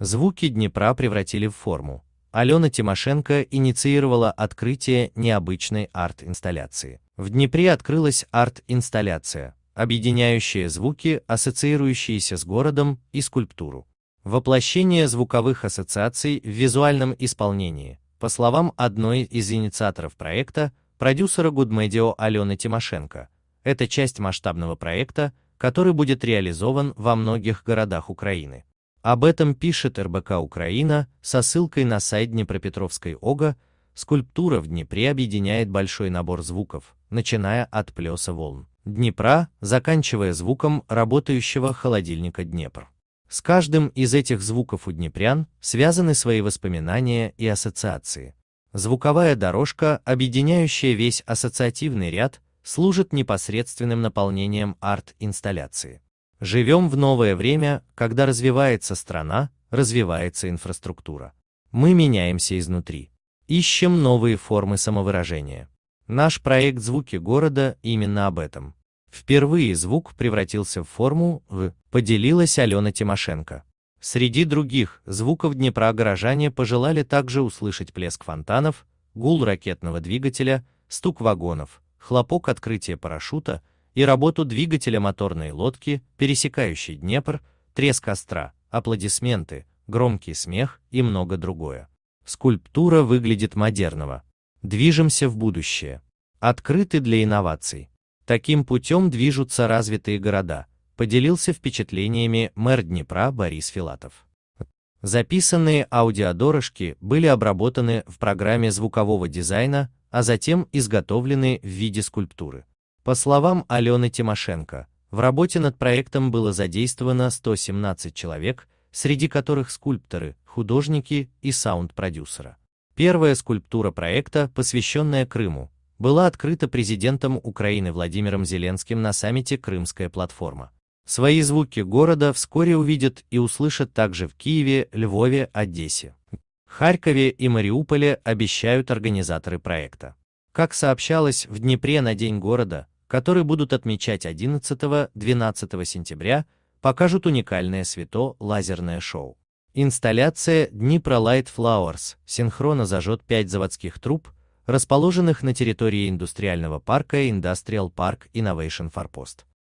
Звуки Днепра превратили в форму. Алена Тимошенко инициировала открытие необычной арт-инсталляции. В Днепре открылась арт-инсталляция, объединяющая звуки, ассоциирующиеся с городом, и скульптуру. Воплощение звуковых ассоциаций в визуальном исполнении, по словам одной из инициаторов проекта, продюсера Good Media Алены Тимошенко, это часть масштабного проекта, который будет реализован во многих городах Украины. Об этом пишет РБК Украина со ссылкой на сайт Днепропетровской ОГА. Скульптура в Днепре объединяет большой набор звуков, начиная от плеса волн Днепра, заканчивая звуком работающего холодильника Днепр. С каждым из этих звуков у днепрян связаны свои воспоминания и ассоциации. Звуковая дорожка, объединяющая весь ассоциативный ряд, служит непосредственным наполнением арт-инсталляции. Живем в новое время, когда развивается страна, развивается инфраструктура. Мы меняемся изнутри. Ищем новые формы самовыражения. Наш проект «Звуки города» именно об этом. Впервые звук превратился в форму «в», поделилась Алена Тимошенко. Среди других звуков Днепра горожане пожелали также услышать плеск фонтанов, гул ракетного двигателя, стук вагонов, хлопок открытия парашюта – и работу двигателя моторной лодки, пересекающей Днепр, треск костра, аплодисменты, громкий смех и много другое. Скульптура выглядит модерного. Движемся в будущее. Открыты для инноваций. Таким путем движутся развитые города, поделился впечатлениями мэр Днепра Борис Филатов. Записанные аудиодорожки были обработаны в программе звукового дизайна, а затем изготовлены в виде скульптуры. По словам Алены Тимошенко, в работе над проектом было задействовано 117 человек, среди которых скульпторы, художники и саунд-продюсера. Первая скульптура проекта, посвященная Крыму, была открыта президентом Украины Владимиром Зеленским на саммите «Крымская платформа». Свои звуки города вскоре увидят и услышат также в Киеве, Львове, Одессе. Харькове и Мариуполе обещают организаторы проекта. Как сообщалось, в Днепре на День города которые будут отмечать 11-12 сентября, покажут уникальное свето лазерное шоу. Инсталляция Днепро Light Flowers синхронно зажжет 5 заводских труб, расположенных на территории индустриального парка Industrial Park Innovation Farpost.